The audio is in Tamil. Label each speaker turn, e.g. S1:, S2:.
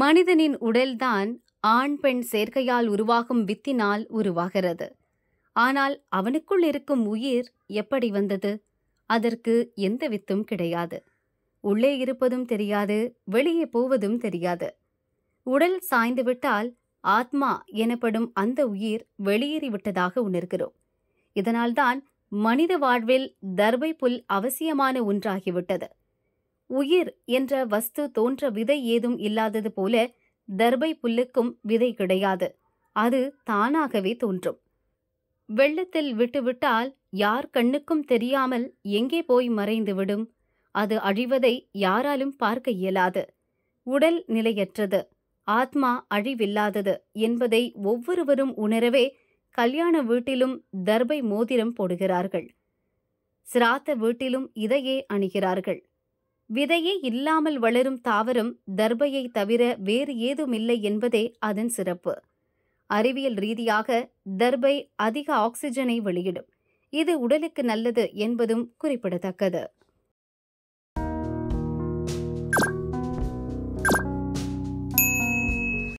S1: மனிதனின் உடல்தான் ஆண் பெண் சேர்க்கையால் உருவாகும் வித்தினால் உருவாகிறது ஆனால் அவனுக்குள் இருக்கும் உயிர் எப்படி வந்தது அதற்கு எந்த வித்தும் கிடையாது உள்ளே இருப்பதும் தெரியாது வெளியே போவதும் தெரியாது உடல் சாய்ந்துவிட்டால் ஆத்மா எனப்படும் அந்த உயிர் வெளியேறிவிட்டதாக உணர்கிறோம் இதனால்தான் மனித வாழ்வில் தர்பை புல் அவசியமான ஒன்றாகிவிட்டது உயிர் என்ற வஸ்து தோன்ற விதை ஏதும் இல்லாதது போல தர்பை புல்லுக்கும் விதை கிடையாது அது தானாகவே தோன்றும் வெள்ளத்தில் விட்டுவிட்டால் யார் கண்ணுக்கும் தெரியாமல் எங்கே போய் மறைந்துவிடும் அது அழிவதை யாராலும் பார்க்க இயலாது உடல் நிலையற்றது ஆத்மா அழிவில்லாதது என்பதை ஒவ்வொருவரும் உணரவே கல்யாண வீட்டிலும் தர்பை மோதிரம் போடுகிறார்கள் சிராத்த வீட்டிலும் இதையே அணுகிறார்கள் விதையே இல்லாமல் வளரும் தாவரம் தர்பையை தவிர வேறு ஏதுமில்லை என்பதே அதன் சிறப்பு அறிவியல் ரீதியாக தர்பை அதிக ஆக்சிஜனை வெளியிடும் இது உடலுக்கு நல்லது என்பதும் குறிப்பிடத்தக்கது